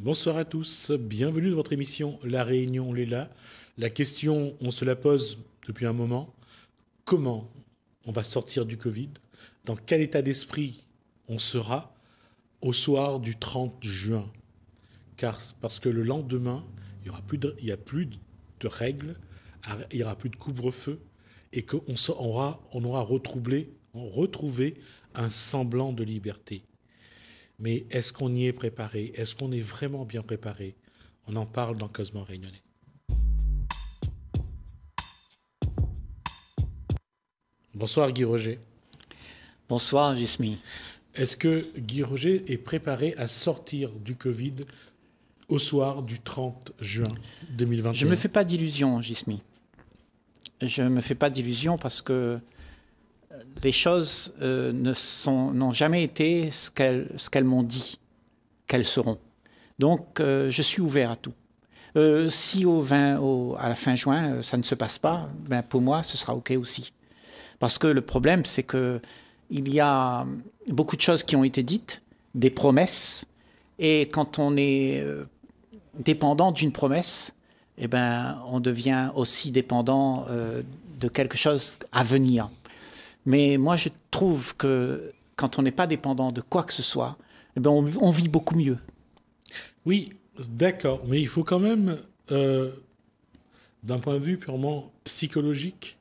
Bonsoir à tous, bienvenue dans votre émission La Réunion, on là. La question, on se la pose depuis un moment, comment on va sortir du Covid Dans quel état d'esprit on sera au soir du 30 juin Car, Parce que le lendemain, il n'y aura plus de, a plus de règles, il n'y aura plus de couvre-feu, et qu'on aura, on aura retrouvé un semblant de liberté. Mais est-ce qu'on y est préparé Est-ce qu'on est vraiment bien préparé On en parle dans Cosmo Réunionnais. Bonsoir Guy Roger. Bonsoir Gismi. Est-ce que Guy Roger est préparé à sortir du Covid au soir du 30 juin 2021 Je ne me fais pas d'illusions, Gismi. Je ne me fais pas d'illusions parce que les choses euh, n'ont jamais été ce qu'elles m'ont dit qu'elles seront. Donc, euh, je suis ouvert à tout. Euh, si au 20, à la fin juin, ça ne se passe pas, ben, pour moi, ce sera OK aussi. Parce que le problème, c'est que il y a beaucoup de choses qui ont été dites, des promesses, et quand on est dépendant d'une promesse, eh ben, on devient aussi dépendant de quelque chose à venir. Mais moi, je trouve que quand on n'est pas dépendant de quoi que ce soit, eh ben, on, vit beaucoup mieux. Oui, d'accord. Mais il faut quand même, euh, d'un point de vue purement psychologique,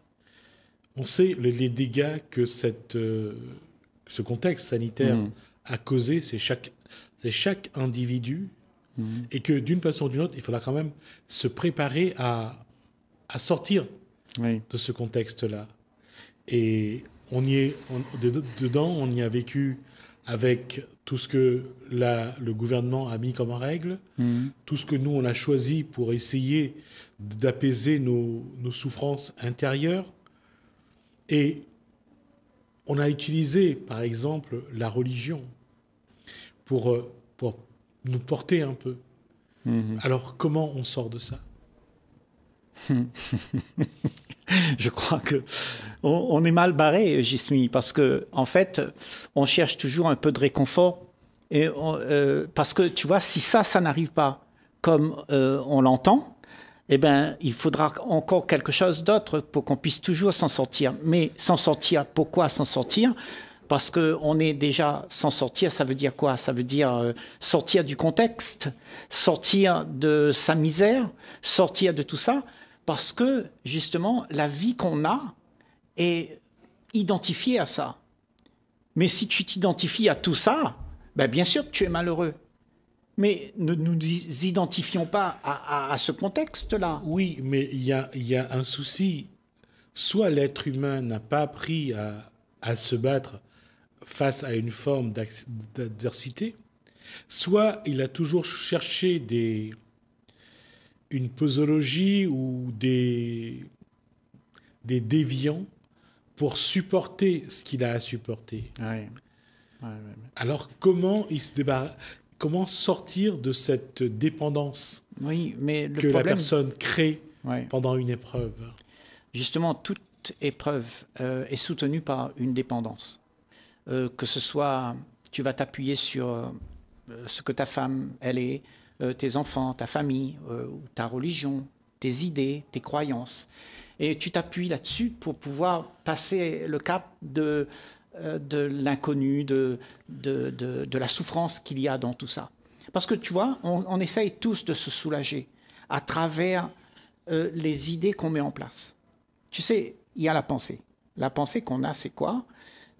on sait les, dégâts que cette, euh, ce contexte sanitaire mm. a causé. C'est chaque, chaque individu mm. et que d'une façon ou d'une autre, il faudra quand même se préparer à, à sortir de ce contexte-là. Et on y est, dedans, on y a vécu avec tout ce que la, le gouvernement a mis comme règle, mm-hmm. tout ce que nous, on a choisi pour essayer d'apaiser nos, souffrances intérieures. Et on a utilisé, par exemple, la religion pour, euh, pour nous porter un peu. Mm-hmm. Alors comment on sort de ça je crois que on, est mal barré, j'y suis, parce que en fait, on cherche toujours un peu de réconfort. Et euh, parce que tu vois, si ça, ça n'arrive pas comme euh, on l'entend, eh bien, il faudra encore quelque chose d'autre pour qu'on puisse toujours s'en sortir. Mais s'en sortir, pourquoi s'en sortir Parce qu'on est déjà s'en sortir, ça veut dire quoi Ça veut dire euh, sortir du contexte, sortir de sa misère, sortir de tout ça. Parce que, justement, la vie qu'on a est identifiée à ça. Mais si tu t'identifies à tout ça, ben bien sûr que tu es malheureux. Mais ne nous identifions pas à, à, ce contexte-là. Oui, mais il y a, y a, un souci. Soit l'être humain n'a pas appris à, à, se battre face à une forme d'adversité, soit il a toujours cherché des, une posologie ou des, des déviants pour supporter ce qu'il a à supporter. Alors comment il se Comment sortir de cette dépendance oui, mais que la personne crée pendant une épreuve Justement, toute épreuve euh, est soutenue par une dépendance. Euh, que ce soit, tu vas t'appuyer sur euh, ce que ta femme, elle est, euh, tes enfants, ta famille, euh, ta religion, tes idées, tes croyances. Et tu t'appuies là-dessus pour pouvoir passer le cap de, euh, de l'inconnu, de de, la souffrance qu'il y a dans tout ça. Parce que tu vois, on essaye tous de se soulager à travers les idées qu'on met en place. Tu sais, il y a la pensée. La pensée qu'on a, c'est quoi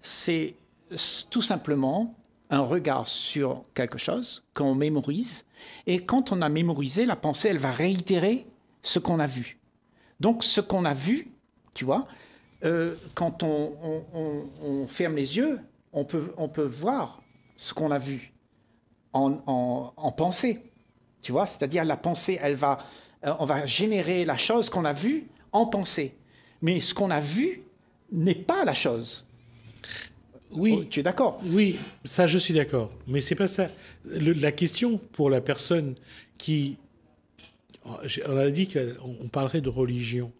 C'est tout simplement un regard sur quelque chose qu'on mémorise. Et quand on a mémorisé, la pensée, elle va réitérer ce qu'on a vu. Donc ce qu'on a vu, tu vois, euh, quand on, ferme les yeux, on peut, on peut voir ce qu'on a vu en, en, pensée. Tu vois, c'est-à-dire la pensée, elle va, euh, on va générer la chose qu'on a vue en pensée. Mais ce qu'on a vu n'est pas la chose. Oui. Oh, tu es d'accord Oui, ça je suis d'accord. Mais c'est pas ça. la question pour la personne qui. On a dit qu'on parlerait de religion.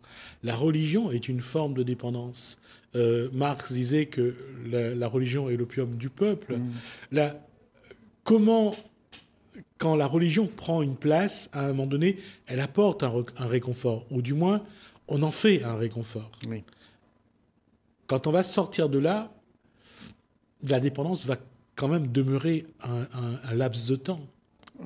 La religion est une forme de dépendance. Euh, Marx disait que la, religion est l'opium du peuple. Mm. La, comment, quand la religion prend une place, à un moment donné, elle apporte un, un réconfort, ou du moins, on en fait un réconfort. Oui. Quand on va sortir de là, la dépendance va quand même demeurer un, laps de temps.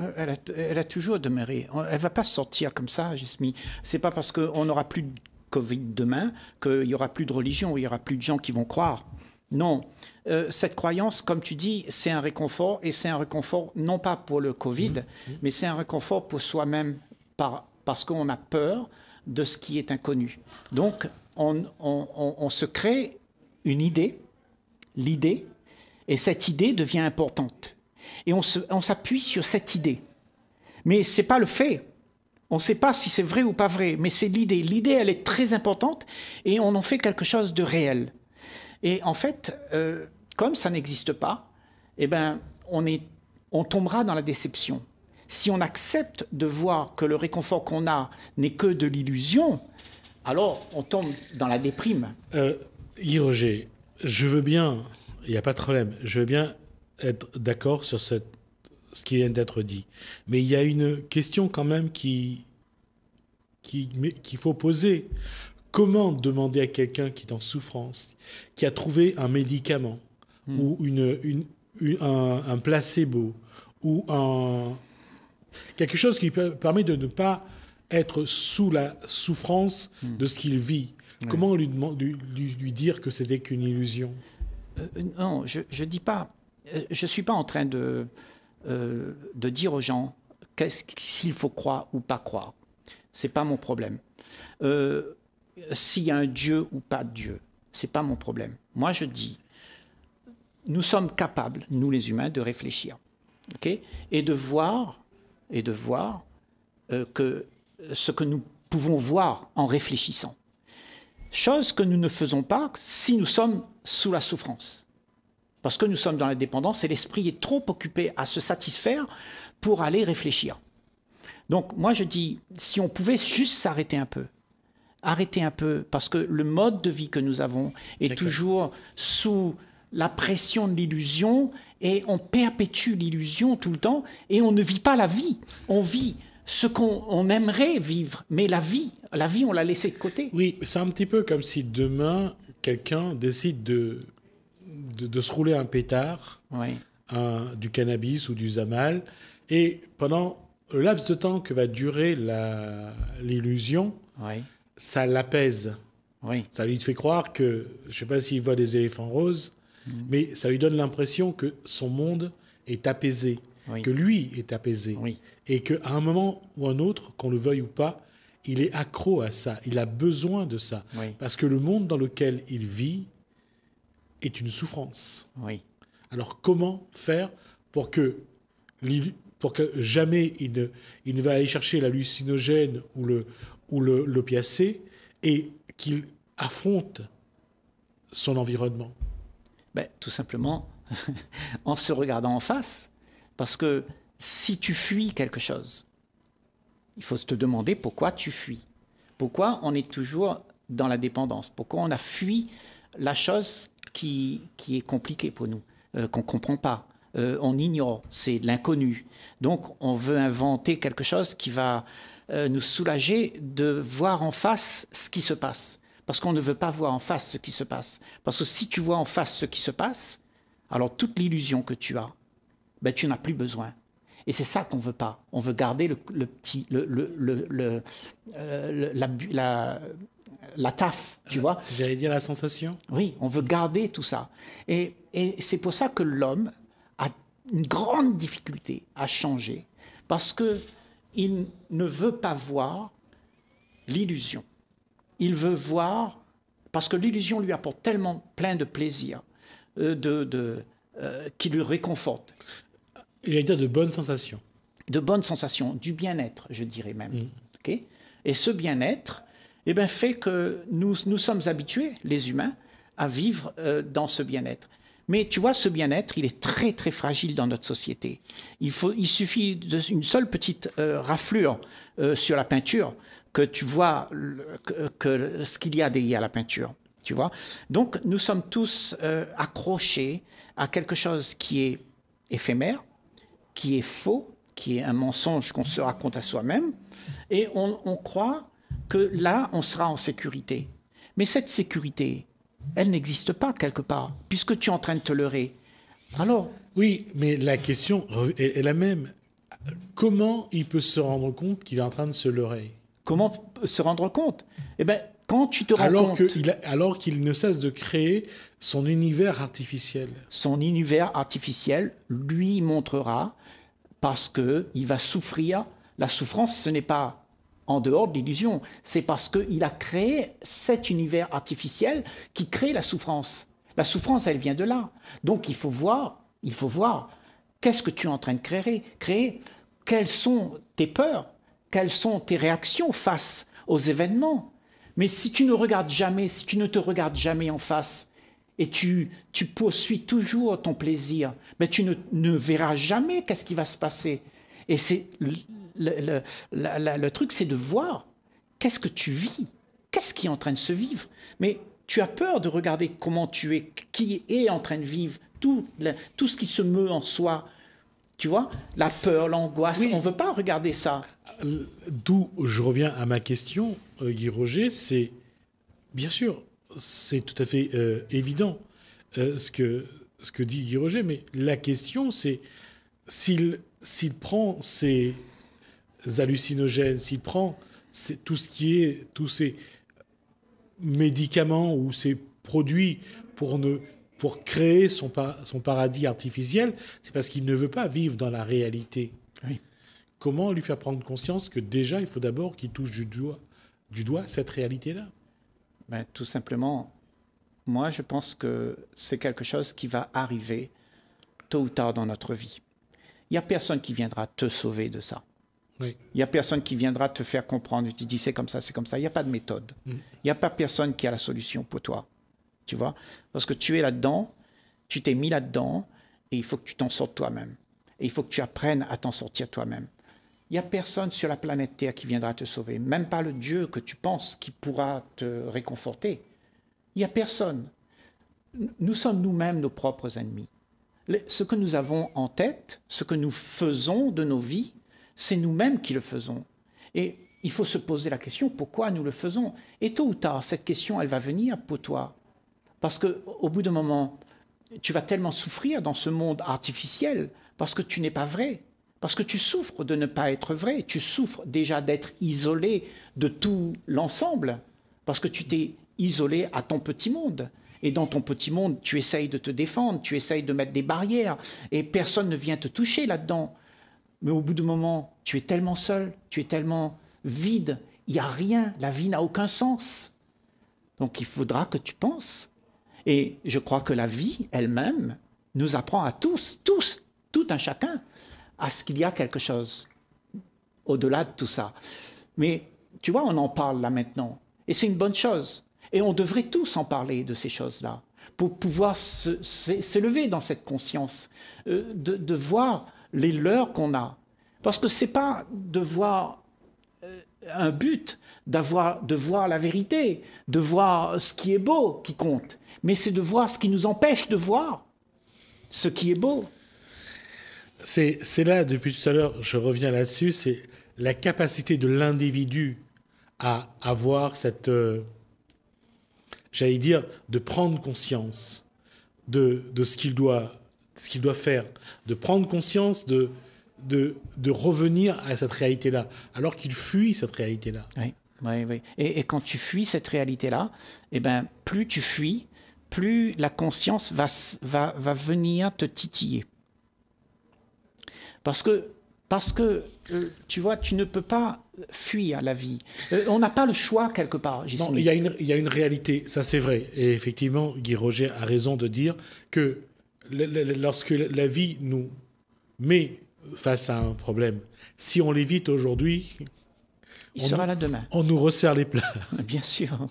Euh, elle a, toujours demeuré. Elle va pas sortir comme ça, Ce C'est pas parce qu'on n'aura plus de Covid demain qu'il y aura plus de religion, il y aura plus de gens qui vont croire. Non. Euh, cette croyance, comme tu dis, c'est un réconfort, et c'est un réconfort non pas pour le Covid, mm-hmm. mais c'est un réconfort pour soi-même, par, parce qu'on a peur de ce qui est inconnu. Donc, on se crée une idée, l'idée et cette idée devient importante. Et on s'appuie sur cette idée. Mais ce n'est pas le fait. On ne sait pas si c'est vrai ou pas vrai, mais c'est l'idée. L'idée, elle est très importante et on en fait quelque chose de réel. Et en fait, euh, comme ça n'existe pas, eh ben, on, est, on tombera dans la déception. Si on accepte de voir que le réconfort qu'on a n'est que de l'illusion, alors on tombe dans la déprime. Euh, Roger, je veux bien il n'y a pas de problème. Je veux bien être d'accord sur cette, ce qui vient d'être dit. Mais il y a une question quand même qui qu'il faut poser. Comment demander à quelqu'un qui est en souffrance, qui a trouvé un médicament hmm. ou une, un, placebo ou un, quelque chose qui permet de ne pas être sous la souffrance hmm. de ce qu'il vit. Comment lui, lui, dire que c'était qu'une illusion euh, euh, non, je ne dis pas, euh, je suis pas en train de, dire aux gens qu'est-ce s'il faut croire ou pas croire. C'est pas mon problème. s'il y a un Dieu ou pas de Dieu, c'est pas mon problème. Moi, je dis, nous sommes capables, nous les humains, de réfléchir, ok, et de voir et de voir que ce que nous pouvons voir en réfléchissant chose que nous ne faisons pas si nous sommes sous la souffrance. Parce que nous sommes dans la dépendance et l'esprit est trop occupé à se satisfaire pour aller réfléchir. Donc moi je dis, si on pouvait juste s'arrêter un peu, arrêter un peu, parce que le mode de vie que nous avons est toujours sous la pression de l'illusion et on perpétue l'illusion tout le temps et on ne vit pas la vie, on vit ce qu'on aimerait vivre, mais la vie, la vie, on l'a laissée de côté. Oui, c'est un petit peu comme si demain, quelqu'un décide de, de, se rouler un pétard, du cannabis ou du zamal, et pendant le laps de temps que va durer l'illusion, ça l'apaise. Ça lui fait croire que, je ne sais pas s'il voit des éléphants roses, mm. mais ça lui donne l'impression que son monde est apaisé que lui est apaisé. Et qu'à un moment ou un autre, qu'on le veuille ou pas, il est accro à ça, il a besoin de ça. Parce que le monde dans lequel il vit est une souffrance. Alors comment faire pour que, pour que jamais il ne, il ne va aller chercher l'hallucinogène ou le ou l'opiacé et qu'il affronte son environnement ben, Tout simplement en se regardant en face parce que si tu fuis quelque chose, il faut se demander pourquoi tu fuis. Pourquoi on est toujours dans la dépendance Pourquoi on a fui la chose qui, est compliquée pour nous, euh, qu'on ne comprend pas, euh, on ignore, c'est l'inconnu. Donc on veut inventer quelque chose qui va euh, nous soulager de voir en face ce qui se passe. Parce qu'on ne veut pas voir en face ce qui se passe. Parce que si tu vois en face ce qui se passe, alors toute l'illusion que tu as, ben, tu n'as plus besoin. Et c'est ça qu'on veut pas. On veut garder le, petit, le, le, le euh, la, la, la, taf, tu vois. J'allais dire la sensation. Oui, on veut garder tout ça. Et, et c'est pour ça que l'homme a une grande difficulté à changer, parce que il ne veut pas voir l'illusion. Il veut voir, parce que l'illusion lui apporte tellement plein de plaisir, euh, de, de euh, qui lui réconforte. Il a dire de bonnes sensations. De bonnes sensations, du bien-être, je dirais même. Mm. Et ce bien-être eh bien, fait que nous, nous sommes habitués, les humains, à vivre euh, dans ce bien-être. Mais tu vois, ce bien-être, il est très très fragile dans notre société. Il, faut, il suffit d'une seule petite euh, raflure euh, sur la peinture que tu vois ce qu'il y a derrière la peinture. Tu vois Donc nous sommes tous accrochés à quelque chose qui est éphémère, qui est faux, qui est un mensonge qu'on se raconte à soi-même, et on, croit que là, on sera en sécurité. Mais cette sécurité, elle n'existe pas quelque part, puisque tu es en train de te leurrer. Alors Oui, mais la question est la même. Comment il peut se rendre compte qu'il est en train de se leurrer Comment se rendre compte Eh bien, tu alors qu'il alors qu'il ne cesse de créer son univers artificiel. Son univers artificiel lui montrera parce que il va souffrir. La souffrance, ce n'est pas en dehors de l'illusion, c'est parce qu'il a créé cet univers artificiel qui crée la souffrance. La souffrance, elle vient de là. Donc il faut voir, il faut voir qu'est-ce que tu es en train de créer, créer quelles sont tes peurs, quelles sont tes réactions face aux événements, mais si tu ne regardes jamais, si tu ne te regardes jamais en face, et tu, tu poursuis toujours ton plaisir, mais tu ne, ne verras jamais qu'est-ce qui va se passer. Et c'est le, le, le, truc, c'est de voir qu'est-ce que tu vis, qu'est-ce qui est en train de se vivre. Mais tu as peur de regarder comment tu es, qui est en train de vivre, tout, tout ce qui se meut en soi, tu vois, la peur, l'angoisse, on ne veut pas regarder ça. D'où je reviens à ma question, euh, Guy Roger, c'est bien sûr, c'est tout à fait euh, évident euh, ce, que, ce que dit Guy Roger, mais la question c'est s'il, s'il prend ces hallucinogènes, s'il prend tout ce qui est, tous ces médicaments ou ces produits pour ne pour créer son, son paradis artificiel, c'est parce qu'il ne veut pas vivre dans la réalité. Comment lui faire prendre conscience que déjà, il faut d'abord qu'il touche du doigt, du doigt cette réalité-là ben, Tout simplement, moi, je pense que c'est quelque chose qui va arriver tôt ou tard dans notre vie. Il n'y a personne qui viendra te sauver de ça. Il n'y a personne qui viendra te faire comprendre, tu dis c'est comme ça, c'est comme ça. Il n'y a pas de méthode. Mm. Il n'y a pas personne qui a la solution pour toi. Tu vois Parce que tu es là-dedans, tu t'es mis là-dedans, et il faut que tu t'en sortes toi-même. Et il faut que tu apprennes à t'en sortir toi-même. Il n'y a personne sur la planète Terre qui viendra te sauver, même pas le Dieu que tu penses qui pourra te réconforter. Il n'y a personne. Nous sommes nous-mêmes nos propres ennemis. Ce que nous avons en tête, ce que nous faisons de nos vies, c'est nous-mêmes qui le faisons. Et il faut se poser la question, pourquoi nous le faisons Et tôt ou tard, cette question, elle va venir pour toi. Parce qu'au bout d'un moment, tu vas tellement souffrir dans ce monde artificiel parce que tu n'es pas vrai. Parce que tu souffres de ne pas être vrai. Tu souffres déjà d'être isolé de tout l'ensemble. Parce que tu t'es isolé à ton petit monde. Et dans ton petit monde, tu essayes de te défendre, tu essayes de mettre des barrières. Et personne ne vient te toucher là-dedans. Mais au bout d'un moment, tu es tellement seul, tu es tellement vide. Il n'y a rien. La vie n'a aucun sens. Donc il faudra que tu penses et je crois que la vie elle-même nous apprend à tous, tous, tout un chacun, à ce qu'il y a quelque chose au-delà de tout ça. Mais tu vois, on en parle là maintenant. Et c'est une bonne chose. Et on devrait tous en parler de ces choses-là pour pouvoir s'élever dans cette conscience, euh, de, voir les leurs qu'on a. Parce que c'est pas de voir un but d'avoir, de voir la vérité, de voir ce qui est beau qui compte, mais c'est de voir ce qui nous empêche de voir ce qui est beau. C'est là, depuis tout à l'heure, je reviens là-dessus, c'est la capacité de l'individu à avoir cette, euh, j'allais dire, de prendre conscience de, de ce qu'il doit, qu'il doit faire, de prendre conscience de, de, revenir à cette réalité-là, alors qu'il fuit cette réalité-là. Oui, oui, oui. Et, quand tu fuis cette réalité-là, eh ben, plus tu fuis, plus la conscience va, va, venir te titiller. Parce que, parce que euh, tu vois, tu ne peux pas fuir la vie. Euh, on n'a pas le choix quelque part. Non, il y, une, il y a une réalité, ça c'est vrai. Et effectivement, Guy Roger a raison de dire que lorsque la vie nous met face à un problème. Si on l'évite aujourd'hui, il on sera nous, là demain. On nous resserre les plats. Bien sûr.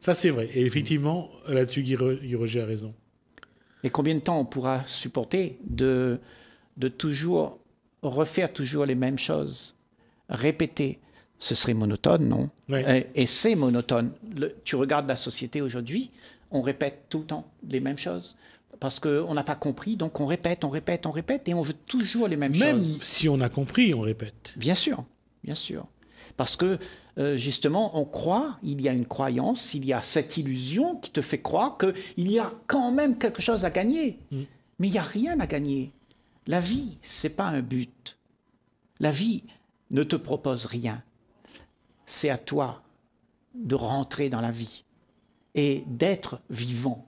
Ça, c'est vrai. Et effectivement, là-dessus, Guy Roger a raison. Et combien de temps on pourra supporter de, de toujours refaire toujours les mêmes choses, répéter Ce serait monotone, non Et, c'est monotone. tu regardes la société aujourd'hui, on répète tout le temps les mêmes choses parce qu'on n'a pas compris, donc on répète, on répète, on répète, et on veut toujours les mêmes choses. Même si on a compris, on répète. Bien sûr, bien sûr. Parce que euh, justement, on croit, il y a une croyance, il y a cette illusion qui te fait croire qu'il y a quand même quelque chose à gagner. Mm. Mais il n'y a rien à gagner. La vie, c'est pas un but. La vie ne te propose rien. C'est à toi de rentrer dans la vie et d'être vivant.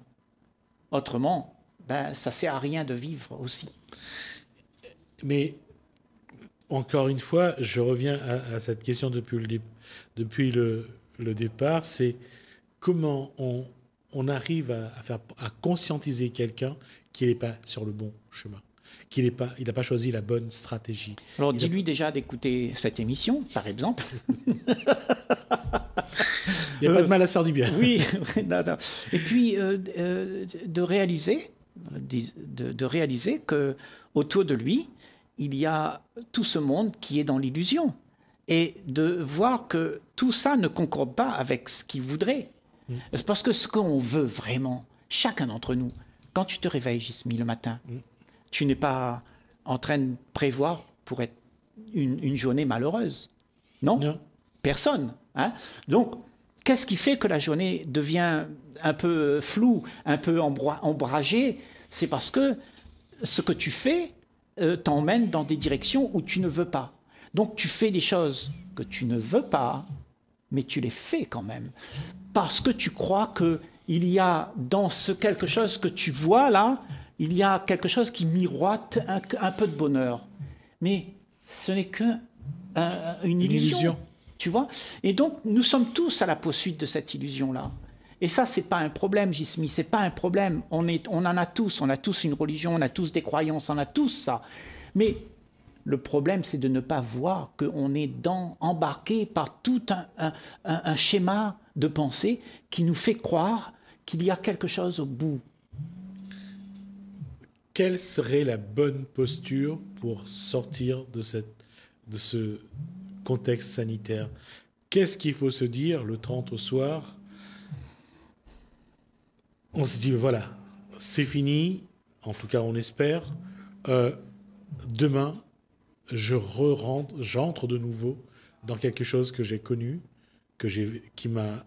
Autrement, ben, ça sert à rien de vivre aussi. Mais encore une fois, je reviens à, cette question depuis le, depuis le, le départ, c'est comment on, on arrive à, faire, à conscientiser quelqu'un qu'il n'est pas sur le bon chemin qu'il n'a pas, pas, choisi la bonne stratégie. Alors dis-lui déjà d'écouter cette émission, par exemple. il n'y a pas de mal à se faire du bien. oui, et puis euh, euh, de réaliser de, de, réaliser que autour de lui, il y a tout ce monde qui est dans l'illusion. Et de voir que tout ça ne concorde pas avec ce qu'il voudrait. Mm. Parce que ce qu'on veut vraiment, chacun d'entre nous, quand tu te réveilles, Jismi le matin, mm. tu n'es pas en train de prévoir pour être une, journée malheureuse. Non, Personne. Hein. Donc, qu'est-ce qui fait que la journée devient un peu floue, un peu ombragée C'est parce que ce que tu fais euh, t'emmène dans des directions où tu ne veux pas. Donc tu fais des choses que tu ne veux pas, mais tu les fais quand même. Parce que tu crois qu'il y a dans ce quelque chose que tu vois là, il y a quelque chose qui miroite un, peu de bonheur. Mais ce n'est qu'une illusion. Tu vois Et donc, nous sommes tous à la poursuite de cette illusion-là. Et ça, c'est pas un problème, Jismi, c'est pas un problème. On, est, on en a tous, on a tous une religion, on a tous des croyances, on a tous ça. Mais le problème, c'est de ne pas voir qu'on est dans, embarqué par tout un, un, schéma de pensée qui nous fait croire qu'il y a quelque chose au bout. Quelle serait la bonne posture pour sortir de, cette, de ce contexte sanitaire. Qu'est-ce qu'il faut se dire le 30 au soir On se dit, ben voilà, c'est fini, en tout cas on espère. Euh, demain, je rentre, j'entre de nouveau dans quelque chose que j'ai connu, que j'ai, qui m'a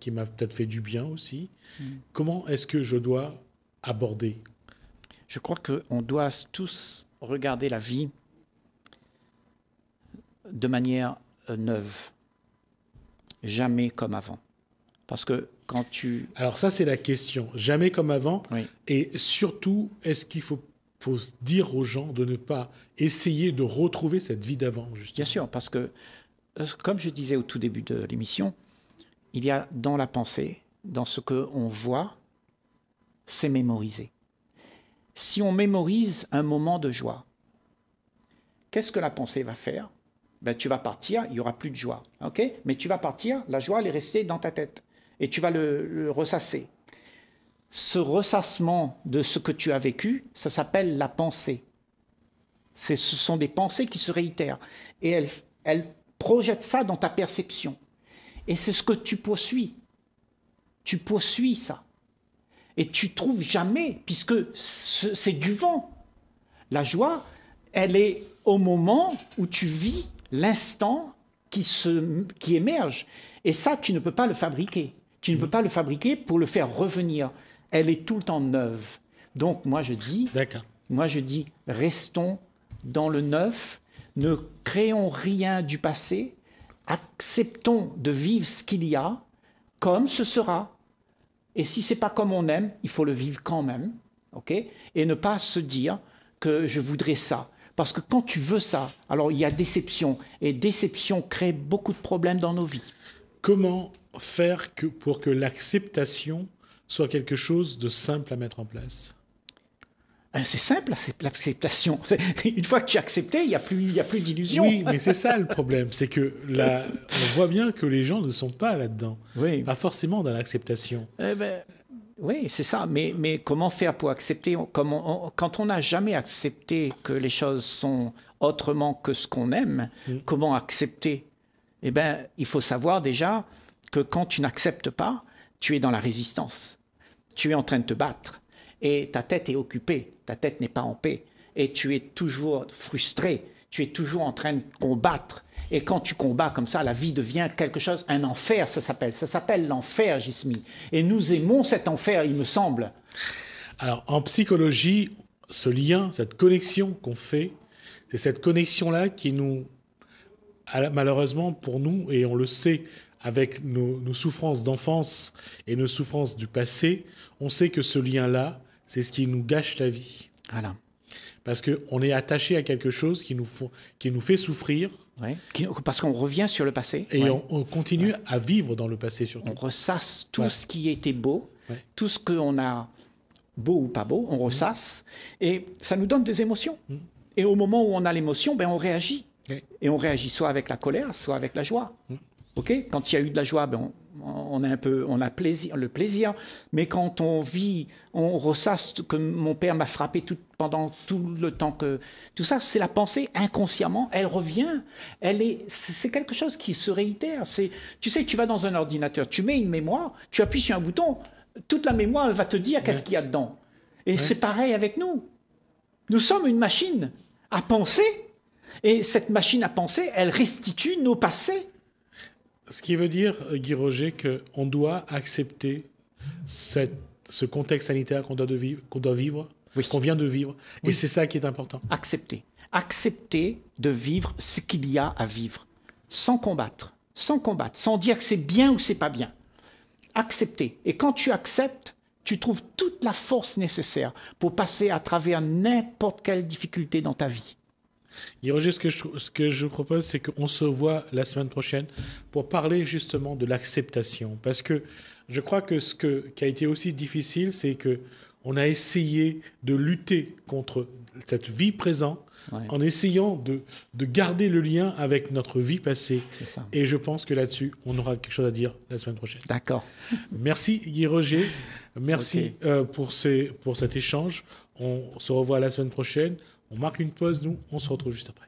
qui m'a peut-être fait du bien aussi. Mm. Comment est-ce que je dois aborder Je crois qu'on doit tous regarder la vie de manière euh, neuve, jamais comme avant. Parce que quand tu... Alors ça, c'est la question. Jamais comme avant. Et surtout, est-ce qu'il faut, dire aux gens de ne pas essayer de retrouver cette vie d'avant, justement Bien sûr, parce que, euh, comme je disais au tout début de l'émission, il y a dans la pensée, dans ce qu'on voit, c'est mémorisé. Si on mémorise un moment de joie, qu'est-ce que la pensée va faire ben, tu vas partir, il y aura plus de joie. ok Mais tu vas partir, la joie, elle est restée dans ta tête. Et tu vas le, ressasser. Ce ressassement de ce que tu as vécu, ça s'appelle la pensée. Ce sont des pensées qui se réitèrent. Et elles, elles projettent ça dans ta perception. Et c'est ce que tu poursuis. Tu poursuis ça. Et tu trouves jamais, puisque c'est du vent. La joie, elle est au moment où tu vis l'instant qui, qui émerge. Et ça, tu ne peux pas le fabriquer. Tu ne peux pas le fabriquer pour le faire revenir. Elle est tout le temps neuve. Donc moi je dis, moi je dis, restons dans le neuf, ne créons rien du passé, acceptons de vivre ce qu'il y a comme ce sera. Et si c'est pas comme on aime, il faut le vivre quand même, ok Et ne pas se dire que je voudrais ça. Parce que quand tu veux ça, alors il y a déception. Et déception crée beaucoup de problèmes dans nos vies. Comment faire que, pour que l'acceptation soit quelque chose de simple à mettre en place ben, c'est simple, l'acceptation. Une fois que tu as accepté, il n'y a plus, plus d'illusion. Oui, mais c'est ça le problème. C'est que on voit bien que les gens ne sont pas là-dedans. Pas forcément dans l'acceptation. Eh ben, oui, c'est ça. Mais, comment faire pour accepter Quand on n'a jamais accepté que les choses sont autrement que ce qu'on aime, mm. comment accepter Eh bien, il faut savoir déjà que quand tu n'acceptes pas, tu es dans la résistance. Tu es en train de te battre. Et ta tête est occupée. Ta tête n'est pas en paix. Et tu es toujours frustré. Tu es toujours en train de combattre. Et quand tu combats comme ça, la vie devient quelque chose, un enfer, ça s'appelle. Ça s'appelle l'enfer, Jismi. Et nous aimons cet enfer, il me semble. Alors, en psychologie, ce lien, cette connexion qu'on fait, c'est cette connexion-là qui nous, malheureusement pour nous, et on le sait avec nos, souffrances d'enfance et nos souffrances du passé, on sait que ce lien-là, c'est ce qui nous gâche la vie. Voilà. Parce qu'on est attaché à quelque chose qui nous, qui nous fait souffrir parce qu'on revient sur le passé. Et on, continue à vivre dans le passé surtout. On ressasse tout ce qui était beau, tout ce qu'on a beau ou pas beau, on mhm. ressasse, et ça nous donne des émotions. Mhm. Et au moment où on a l'émotion, ben on réagit. Et on réagit soit avec la colère, soit avec la joie. Mhm. Ok Quand il y a eu de la joie, ben on, on a un peu, on a plaisir, le plaisir, mais quand on vit, on ressasse que mon père m'a frappé tout, pendant tout le temps que tout ça, c'est la pensée inconsciemment, elle revient, elle est, c'est quelque chose qui se réitère. C'est, tu sais, tu vas dans un ordinateur, tu mets une mémoire, tu appuies sur un bouton, toute la mémoire elle va te dire qu'est-ce qu'il y a dedans. Et c'est pareil avec nous. Nous sommes une machine à penser, et cette machine à penser, elle restitue nos passés. Ce qui veut dire, euh, Guy Roger, qu'on doit accepter cette, ce contexte sanitaire qu'on doit, vivre, qu'on doit vivre, qu'on vient de vivre. Et c'est ça qui est important. Accepter. Accepter de vivre ce qu'il y a à vivre, sans combattre, sans combattre, sans dire que c'est bien ou c'est pas bien. Accepter. Et quand tu acceptes, tu trouves toute la force nécessaire pour passer à travers n'importe quelle difficulté dans ta vie. Roger, ce que je, vous propose, c'est qu'on se voit la semaine prochaine pour parler justement de l'acceptation. Parce que je crois que ce qui a été aussi difficile, c'est qu'on a essayé de lutter contre cette vie présente en essayant de, garder le lien avec notre vie passée. Et je pense que là-dessus, on aura quelque chose à dire la semaine prochaine. D'accord. Merci Guy Roger. Merci euh, pour cet échange. On se revoit la semaine prochaine. On marque une pause, nous, on se retrouve juste après.